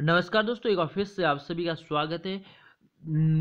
नमस्कार दोस्तों एक ऑफिस से आप सभी का स्वागत है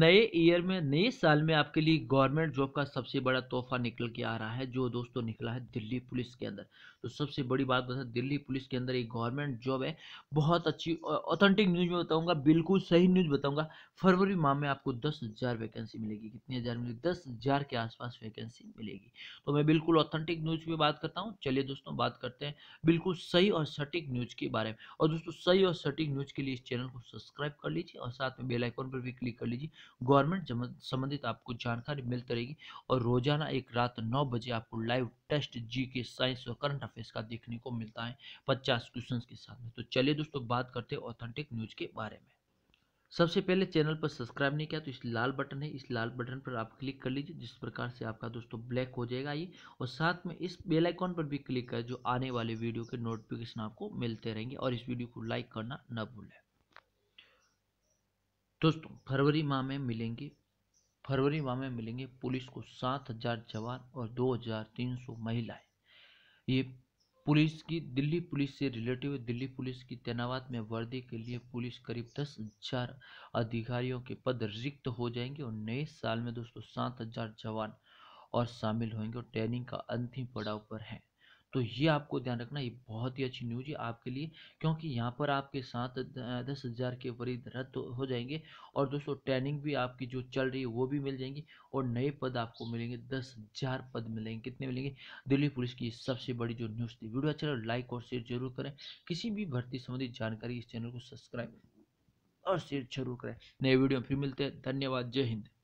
नए ईयर में नए साल में आपके लिए गवर्नमेंट जॉब का सबसे बड़ा तोहफा निकल के आ रहा है जो दोस्तों निकला है दिल्ली पुलिस के अंदर तो सबसे बड़ी बात बता दिल्ली पुलिस के अंदर एक गवर्नमेंट जॉब है बहुत अच्छी ऑथेंटिक न्यूज़ में बताऊंगा बिल्कुल सही न्यूज़ बताऊंगा फरवरी माह में आपको दस हज़ार वैकेंसी मिलेगी कितनी हज़ार मिलेगी दस हज़ार के आसपास वैकेंसी मिलेगी तो मैं बिल्कुल ऑथेंटिक न्यूज़ की बात करता हूँ चलिए दोस्तों बात करते हैं बिल्कुल सही और सटीक न्यूज़ के बारे में और दोस्तों सही और सटीक न्यूज़ के लिए इस चैनल को सब्सक्राइब कर लीजिए और साथ में बेलाइकॉन पर भी क्लिक कर कर लीजिए गवर्नमेंट संबंधित आपको जानकारी मिलती रहेगी और रोजाना एक रात नौ बजे आपको लाइव टेस्ट जी के साइंस और करंट अफेयर्स का देखने को मिलता है पचास क्वेश्चन के साथ में तो चलिए दोस्तों बात करते हैं ऑथेंटिक न्यूज के बारे में सबसे पहले चैनल पर सब्सक्राइब नहीं किया तो इस लाल बटन है इस लाल बटन पर आप क्लिक कर लीजिए जिस प्रकार से आपका दोस्तों ब्लैक हो जाएगा ये और साथ में इस बेल आइकॉन पर भी क्लिक करें जो आने वाले वीडियो के नोटिफिकेशन आपको मिलते रहेंगे और इस वीडियो को लाइक करना न भूलें दोस्तों फरवरी माह में मिलेंगे फरवरी माह में मिलेंगे पुलिस को सात हजार जवान और दो हजार तीन सौ महिलाएं ये पुलिस की दिल्ली पुलिस से रिलेटिव दिल्ली पुलिस की तैनात में वर्दी के लिए पुलिस करीब दस हजार अधिकारियों के पद रिक्त हो जाएंगे और नए साल में दोस्तों सात हजार जवान और शामिल होंगे और ट्रेनिंग का अंतिम पड़ाव पर है तो ये आपको ध्यान रखना ये बहुत ही अच्छी न्यूज है आपके लिए क्योंकि यहाँ पर आपके साथ दस हज़ार के वरीद रद्द हो जाएंगे और दोस्तों ट्रेनिंग भी आपकी जो चल रही है वो भी मिल जाएंगी और नए पद आपको मिलेंगे दस हज़ार पद मिलेंगे कितने मिलेंगे दिल्ली पुलिस की सबसे बड़ी जो न्यूज़ थी वीडियो अच्छा लाइक और शेयर जरूर करें किसी भी भर्ती संबंधी जानकारी इस चैनल को सब्सक्राइब और शेयर जरूर करें नए वीडियो में फिर मिलते हैं धन्यवाद जय हिंद